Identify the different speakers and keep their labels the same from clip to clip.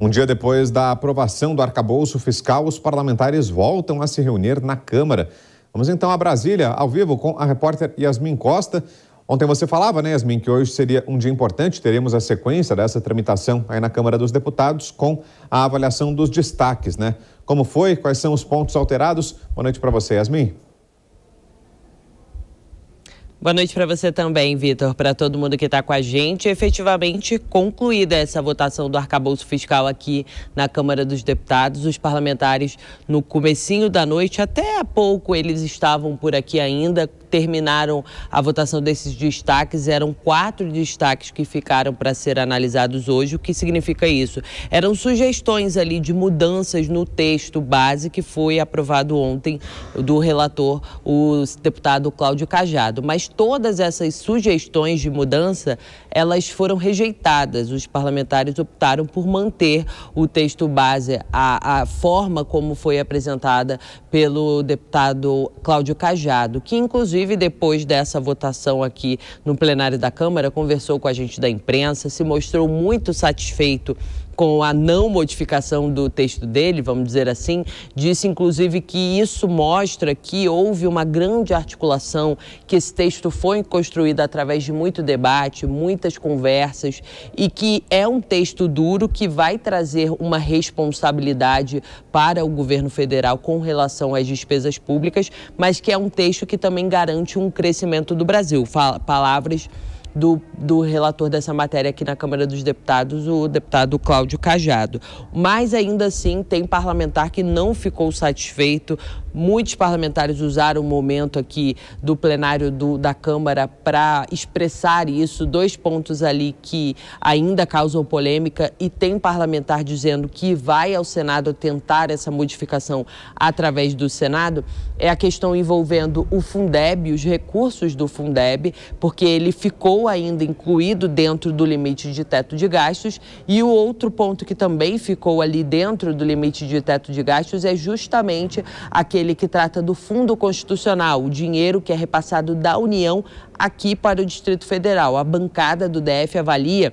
Speaker 1: Um dia depois da aprovação do arcabouço fiscal, os parlamentares voltam a se reunir na Câmara. Vamos então a Brasília, ao vivo, com a repórter Yasmin Costa. Ontem você falava, né, Yasmin, que hoje seria um dia importante, teremos a sequência dessa tramitação aí na Câmara dos Deputados com a avaliação dos destaques, né? Como foi? Quais são os pontos alterados? Boa noite para você, Yasmin.
Speaker 2: Boa noite para você também, Vitor, para todo mundo que está com a gente. Efetivamente concluída essa votação do arcabouço fiscal aqui na Câmara dos Deputados. Os parlamentares, no comecinho da noite, até há pouco eles estavam por aqui ainda, terminaram a votação desses destaques. Eram quatro destaques que ficaram para ser analisados hoje. O que significa isso? Eram sugestões ali de mudanças no texto base que foi aprovado ontem do relator, o deputado Cláudio Cajado. Mas todas essas sugestões de mudança, elas foram rejeitadas. Os parlamentares optaram por manter o texto base, a, a forma como foi apresentada pelo deputado Cláudio Cajado, que inclusive inclusive depois dessa votação aqui no plenário da Câmara, conversou com a gente da imprensa, se mostrou muito satisfeito com a não modificação do texto dele, vamos dizer assim, disse inclusive que isso mostra que houve uma grande articulação, que esse texto foi construído através de muito debate, muitas conversas e que é um texto duro que vai trazer uma responsabilidade para o governo federal com relação às despesas públicas, mas que é um texto que também garante um crescimento do Brasil. Fala, palavras do, do relator dessa matéria aqui na Câmara dos Deputados, o deputado Cláudio Cajado. Mas ainda assim, tem parlamentar que não ficou satisfeito Muitos parlamentares usaram o momento aqui do plenário do, da Câmara para expressar isso. Dois pontos ali que ainda causam polêmica e tem parlamentar dizendo que vai ao Senado tentar essa modificação através do Senado é a questão envolvendo o Fundeb, os recursos do Fundeb, porque ele ficou ainda incluído dentro do limite de teto de gastos. E o outro ponto que também ficou ali dentro do limite de teto de gastos é justamente aquele ele que trata do Fundo Constitucional, o dinheiro que é repassado da União aqui para o Distrito Federal. A bancada do DF avalia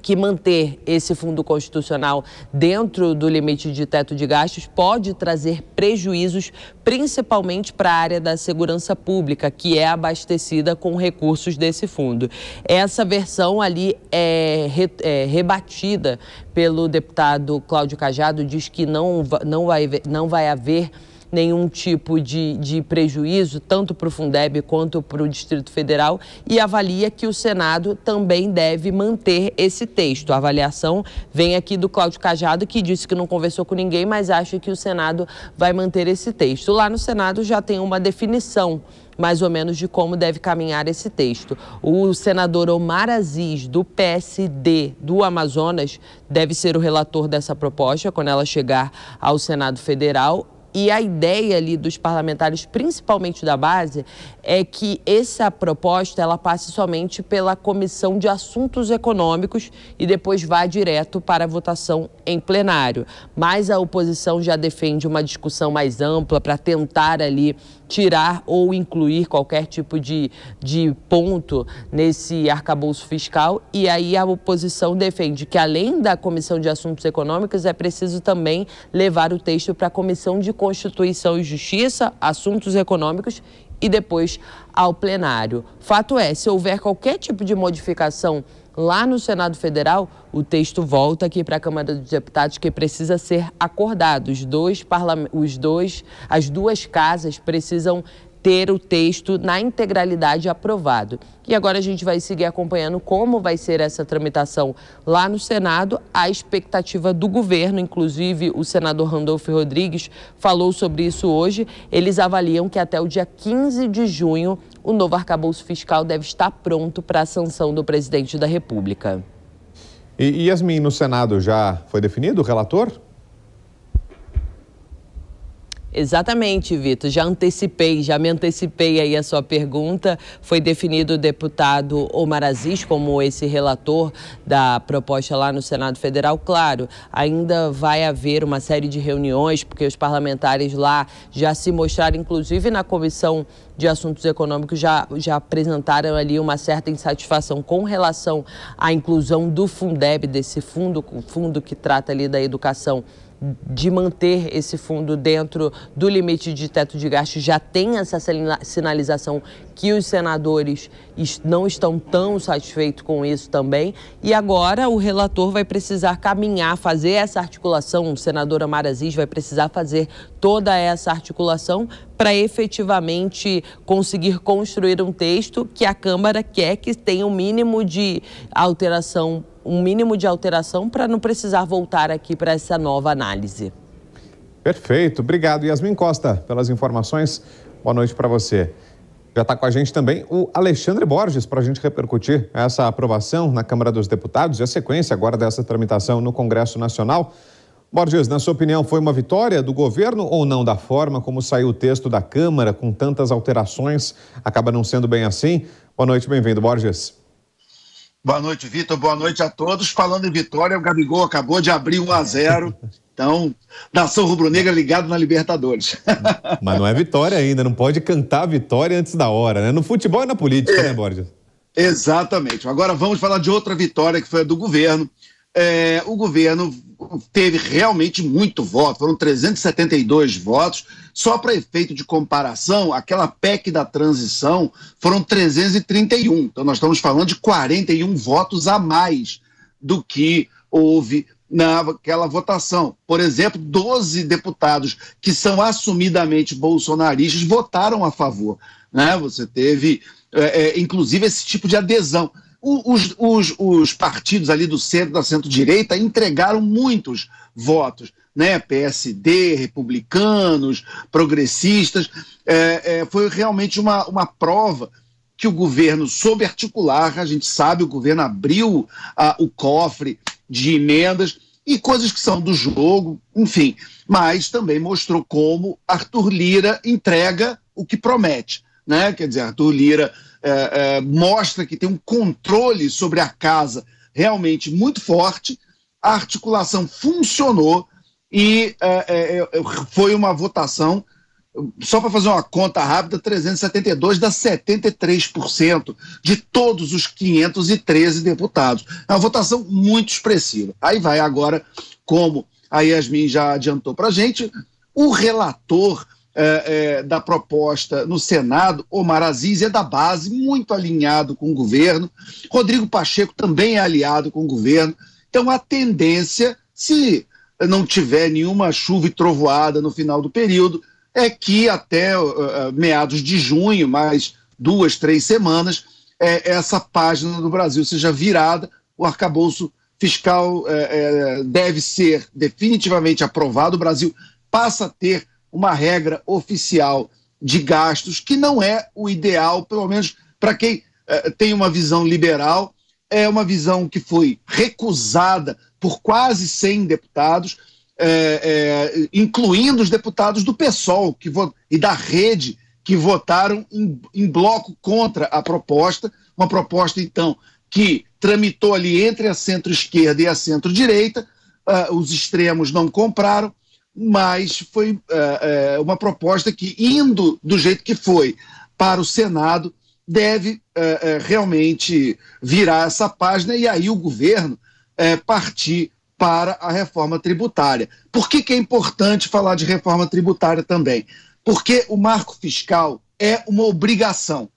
Speaker 2: que manter esse fundo constitucional dentro do limite de teto de gastos pode trazer prejuízos, principalmente para a área da segurança pública, que é abastecida com recursos desse fundo. Essa versão ali é, re, é rebatida pelo deputado Cláudio Cajado, diz que não, não, vai, não vai haver nenhum tipo de, de prejuízo, tanto para o Fundeb quanto para o Distrito Federal, e avalia que o Senado também deve manter esse texto. A avaliação vem aqui do Cláudio Cajado, que disse que não conversou com ninguém, mas acha que o Senado vai manter esse texto. Lá no Senado já tem uma definição mais ou menos de como deve caminhar esse texto. O senador Omar Aziz, do PSD do Amazonas, deve ser o relator dessa proposta quando ela chegar ao Senado Federal. E a ideia ali dos parlamentares, principalmente da base, é que essa proposta ela passe somente pela Comissão de Assuntos Econômicos e depois vá direto para a votação em plenário. Mas a oposição já defende uma discussão mais ampla para tentar ali tirar ou incluir qualquer tipo de, de ponto nesse arcabouço fiscal. E aí a oposição defende que, além da Comissão de Assuntos Econômicos, é preciso também levar o texto para a Comissão de Constituição e Justiça, Assuntos Econômicos e depois ao plenário. Fato é, se houver qualquer tipo de modificação lá no Senado Federal, o texto volta aqui para a Câmara dos Deputados que precisa ser acordado. Os dois, os dois as duas casas precisam ter o texto na integralidade aprovado. E agora a gente vai seguir acompanhando como vai ser essa tramitação lá no Senado. A expectativa do governo, inclusive o senador Randolfo Rodrigues falou sobre isso hoje. Eles avaliam que até o dia 15 de junho o novo arcabouço fiscal deve estar pronto para a sanção do presidente da República. E Yasmin, no Senado já foi definido o relator? Exatamente, Vitor. Já antecipei, já me antecipei aí a sua pergunta. Foi definido o deputado Omar Aziz como esse relator da proposta lá no Senado Federal. Claro, ainda vai haver uma série de reuniões, porque os parlamentares lá já se mostraram, inclusive na comissão de assuntos econômicos já, já apresentaram ali uma certa insatisfação com relação à inclusão do Fundeb, desse fundo, fundo que trata ali da educação de manter esse fundo dentro do limite de teto de gastos já tem essa sinalização que os senadores não estão tão satisfeitos com isso também. E agora o relator vai precisar caminhar, fazer essa articulação, o senador Amar Aziz vai precisar fazer toda essa articulação para efetivamente conseguir construir um texto que a Câmara quer que tenha o um mínimo de alteração um mínimo de alteração para não precisar voltar aqui para essa nova análise.
Speaker 1: Perfeito, obrigado Yasmin Costa pelas informações. Boa noite para você. Já está com a gente também o Alexandre Borges para a gente repercutir essa aprovação na Câmara dos Deputados e a sequência agora dessa tramitação no Congresso Nacional. Borges, na sua opinião, foi uma vitória do governo ou não da forma como saiu o texto da Câmara, com tantas alterações? Acaba não sendo bem assim? Boa noite, bem-vindo,
Speaker 3: Borges. Boa noite, Vitor. Boa noite a todos. Falando em vitória, o Gabigol acabou de abrir 1 a 0 Então, nação rubro-negra ligado na Libertadores.
Speaker 1: Mas não é vitória ainda, não pode cantar vitória antes da hora, né? No futebol e na política, né, é, né, Borges?
Speaker 3: Exatamente. Agora vamos falar de outra vitória que foi a do governo é, o governo teve realmente muito voto, foram 372 votos. Só para efeito de comparação, aquela PEC da transição foram 331. Então, nós estamos falando de 41 votos a mais do que houve naquela votação. Por exemplo, 12 deputados que são assumidamente bolsonaristas votaram a favor. Né? Você teve, é, é, inclusive, esse tipo de adesão os, os, os partidos ali do centro, da centro-direita, entregaram muitos votos, né? PSD, republicanos, progressistas. É, é, foi realmente uma, uma prova que o governo soube articular, a gente sabe, o governo abriu a, o cofre de emendas e coisas que são do jogo, enfim. Mas também mostrou como Arthur Lira entrega o que promete né? Quer dizer, Arthur Lira é, é, mostra que tem um controle sobre a casa realmente muito forte. A articulação funcionou e é, é, é, é foi uma votação só para fazer uma conta rápida, 372 dá 73% de todos os 513 deputados. É uma votação muito expressiva. Aí vai agora, como a Yasmin já adiantou para a gente, o relator é, é, da proposta no Senado, Omar Aziz é da base, muito alinhado com o governo. Rodrigo Pacheco também é aliado com o governo. Então, a tendência, se não tiver nenhuma chuva e trovoada no final do período, é que até uh, meados de junho, mais duas, três semanas, é, essa página do Brasil seja virada, o arcabouço fiscal deve ser definitivamente aprovado, o Brasil passa a ter uma regra oficial de gastos, que não é o ideal, pelo menos para quem eh, tem uma visão liberal, é uma visão que foi recusada por quase 100 deputados, eh, eh, incluindo os deputados do PSOL que e da rede que votaram em, em bloco contra a proposta, uma proposta, então, que tramitou ali entre a centro-esquerda e a centro-direita, uh, os extremos não compraram, mas foi é, é, uma proposta que, indo do jeito que foi para o Senado, deve é, é, realmente virar essa página e aí o governo é, partir para a reforma tributária. Por que, que é importante falar de reforma tributária também? Porque o marco fiscal é uma obrigação.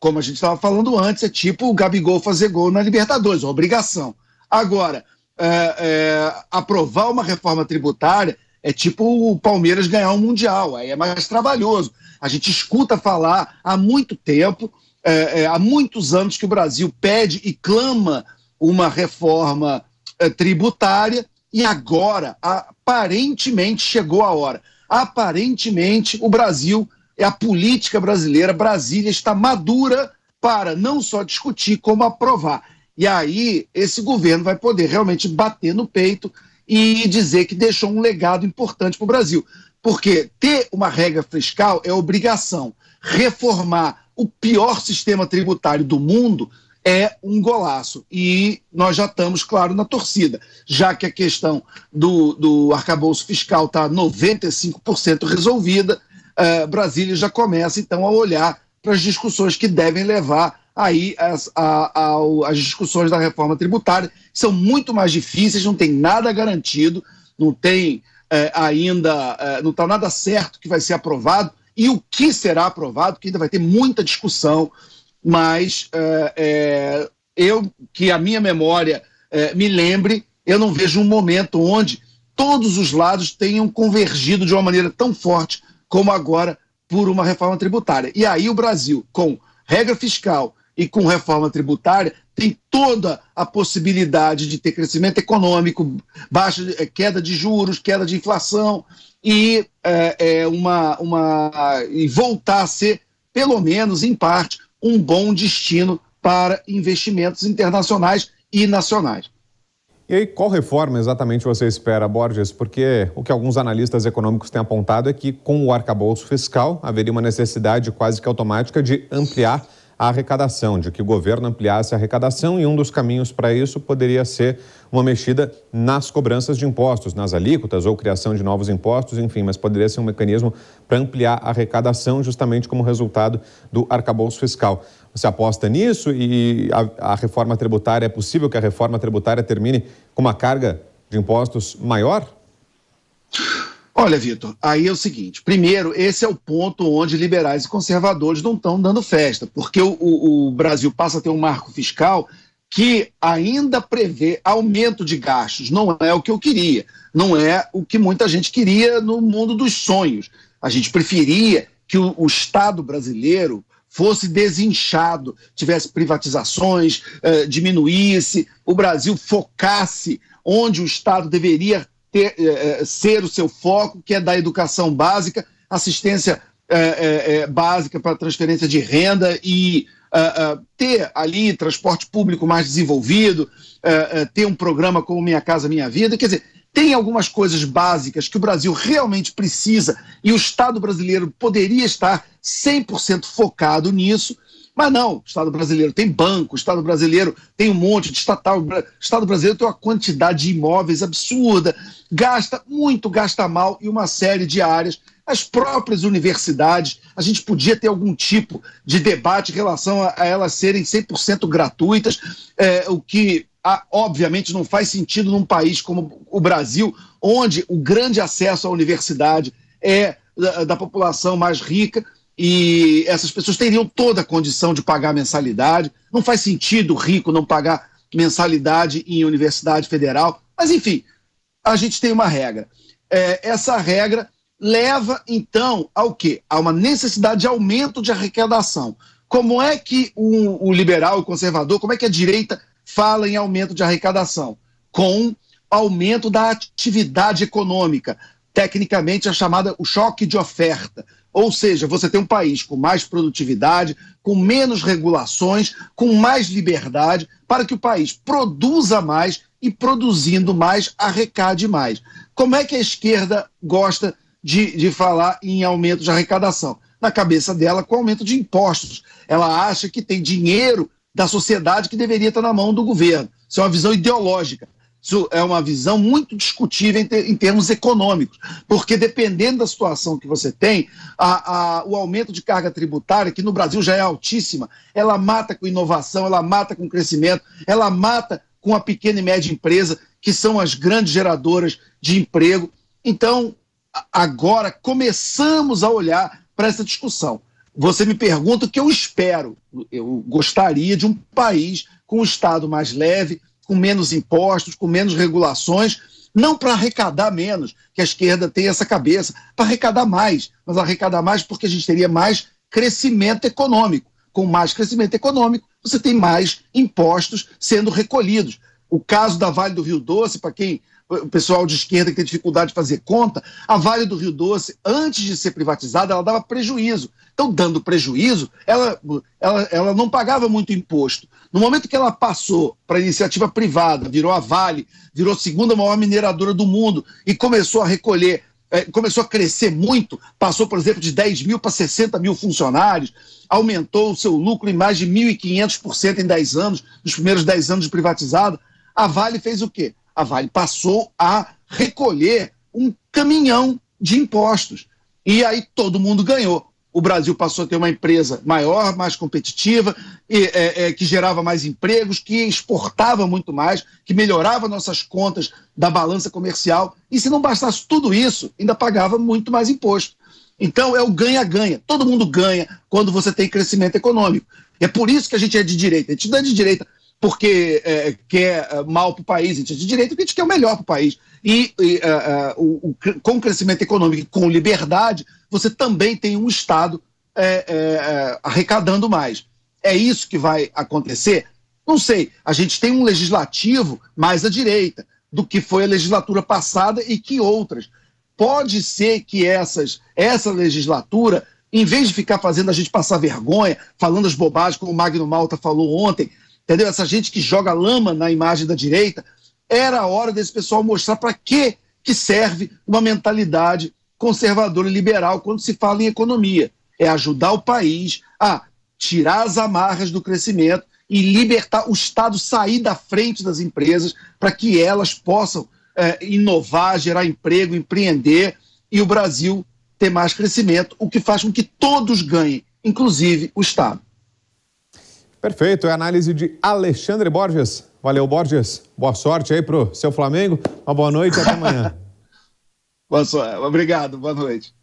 Speaker 3: Como a gente estava falando antes, é tipo o Gabigol fazer gol na Libertadores, uma obrigação. Agora, é, é, aprovar uma reforma tributária é tipo o Palmeiras ganhar um Mundial, aí é mais trabalhoso. A gente escuta falar há muito tempo, é, é há muitos anos que o Brasil pede e clama uma reforma é, tributária e agora, aparentemente, chegou a hora. Aparentemente, o Brasil, é a política brasileira, Brasília está madura para não só discutir, como aprovar. E aí esse governo vai poder realmente bater no peito e dizer que deixou um legado importante para o Brasil. Porque ter uma regra fiscal é obrigação. Reformar o pior sistema tributário do mundo é um golaço. E nós já estamos, claro, na torcida, já que a questão do, do arcabouço fiscal está 95% resolvida, uh, Brasília já começa, então, a olhar para as discussões que devem levar aí as, a, a, as discussões da reforma tributária são muito mais difíceis, não tem nada garantido, não tem é, ainda, é, não está nada certo que vai ser aprovado e o que será aprovado, que ainda vai ter muita discussão, mas é, é eu, que a minha memória é, me lembre, eu não vejo um momento onde todos os lados tenham convergido de uma maneira tão forte como agora por uma reforma tributária. E aí o Brasil, com regra fiscal, e com reforma tributária, tem toda a possibilidade de ter crescimento econômico, baixa, eh, queda de juros, queda de inflação e, é, é uma, uma, e voltar a ser, pelo menos em parte, um bom destino para investimentos internacionais e nacionais. E aí, qual reforma
Speaker 1: exatamente você espera, Borges? Porque o que alguns analistas econômicos têm apontado é que, com o arcabouço fiscal, haveria uma necessidade quase que automática de ampliar a arrecadação, de que o governo ampliasse a arrecadação e um dos caminhos para isso poderia ser uma mexida nas cobranças de impostos, nas alíquotas ou criação de novos impostos, enfim, mas poderia ser um mecanismo para ampliar a arrecadação justamente como resultado do arcabouço fiscal. Você aposta nisso e a, a reforma tributária, é possível que a reforma tributária termine com uma carga de
Speaker 3: impostos maior? Olha, Vitor, aí é o seguinte: primeiro, esse é o ponto onde liberais e conservadores não estão dando festa, porque o, o, o Brasil passa a ter um marco fiscal que ainda prevê aumento de gastos. Não é o que eu queria, não é o que muita gente queria no mundo dos sonhos. A gente preferia que o, o Estado brasileiro fosse desinchado, tivesse privatizações, eh, diminuísse, o Brasil focasse onde o Estado deveria ter, é, é, ser o seu foco, que é da educação básica, assistência é, é, é, básica para transferência de renda e ter ali transporte público mais desenvolvido, ter um programa como Minha Casa Minha Vida. Quer dizer, tem algumas coisas básicas que o Brasil realmente precisa e o Estado brasileiro poderia estar 100% focado nisso mas não, o Estado brasileiro tem banco, o Estado brasileiro tem um monte de estatal, o Estado brasileiro tem uma quantidade de imóveis absurda, gasta muito, gasta mal e uma série de áreas. As próprias universidades, a gente podia ter algum tipo de debate em relação a, a elas serem 100% gratuitas, é, o que a, obviamente não faz sentido num país como o Brasil, onde o grande acesso à universidade é da, da população mais rica e essas pessoas teriam toda a condição de pagar mensalidade. Não faz sentido o rico não pagar mensalidade em universidade federal. Mas, enfim, a gente tem uma regra. É, essa regra leva, então, ao quê? A uma necessidade de aumento de arrecadação. Como é que o, o liberal o conservador, como é que a direita fala em aumento de arrecadação? Com aumento da atividade econômica, tecnicamente é chamada o choque de oferta. Ou seja, você tem um país com mais produtividade, com menos regulações, com mais liberdade, para que o país produza mais e, produzindo mais, arrecade mais. Como é que a esquerda gosta de, de falar em aumento de arrecadação? Na cabeça dela, com aumento de impostos. Ela acha que tem dinheiro da sociedade que deveria estar na mão do governo. Isso é uma visão ideológica. Isso é uma visão muito discutível em, ter, em termos econômicos, porque dependendo da situação que você tem, a, a, o aumento de carga tributária, que no Brasil já é altíssima, ela mata com inovação, ela mata com crescimento, ela mata com a pequena e média empresa, que são as grandes geradoras de emprego. Então, agora começamos a olhar para essa discussão. Você me pergunta o que eu espero. Eu gostaria de um país com um Estado mais leve, com menos impostos, com menos regulações, não para arrecadar menos, que a esquerda tem essa cabeça, para arrecadar mais, mas arrecadar mais porque a gente teria mais crescimento econômico. Com mais crescimento econômico, você tem mais impostos sendo recolhidos. O caso da Vale do Rio Doce, para quem o pessoal de esquerda que tem dificuldade de fazer conta, a Vale do Rio Doce, antes de ser privatizada, ela dava prejuízo. Então, dando prejuízo, ela, ela, ela não pagava muito imposto. No momento que ela passou para iniciativa privada, virou a Vale, virou a segunda maior mineradora do mundo e começou a recolher é, começou a crescer muito, passou, por exemplo, de 10 mil para 60 mil funcionários, aumentou o seu lucro em mais de 1.500% em 10 anos, nos primeiros 10 anos de privatizada A Vale fez o quê? a Vale passou a recolher um caminhão de impostos. E aí todo mundo ganhou. O Brasil passou a ter uma empresa maior, mais competitiva, e, é, é, que gerava mais empregos, que exportava muito mais, que melhorava nossas contas da balança comercial. E se não bastasse tudo isso, ainda pagava muito mais imposto. Então é o ganha-ganha. Todo mundo ganha quando você tem crescimento econômico. É por isso que a gente é de direita. A gente não é de direita porque é, quer é, mal para o país, a gente é de direita porque a gente quer o melhor para o país. E, e uh, uh, o, o, com crescimento econômico e com liberdade, você também tem um Estado é, é, arrecadando mais. É isso que vai acontecer? Não sei. A gente tem um legislativo mais à direita do que foi a legislatura passada e que outras. Pode ser que essas, essa legislatura em vez de ficar fazendo a gente passar vergonha, falando as bobagens, como o Magno Malta falou ontem, entendeu? Essa gente que joga lama na imagem da direita, era a hora desse pessoal mostrar para que que serve uma mentalidade conservadora e liberal quando se fala em economia. É ajudar o país a tirar as amarras do crescimento e libertar o Estado sair da frente das empresas para que elas possam é, inovar, gerar emprego, empreender e o Brasil ter mais crescimento, o que faz com que todos ganhem, inclusive o Estado. Perfeito, é a análise
Speaker 1: de Alexandre Borges. Valeu, Borges. Boa sorte aí pro seu Flamengo. Uma boa noite até amanhã.
Speaker 3: boa sorte. Obrigado, boa noite.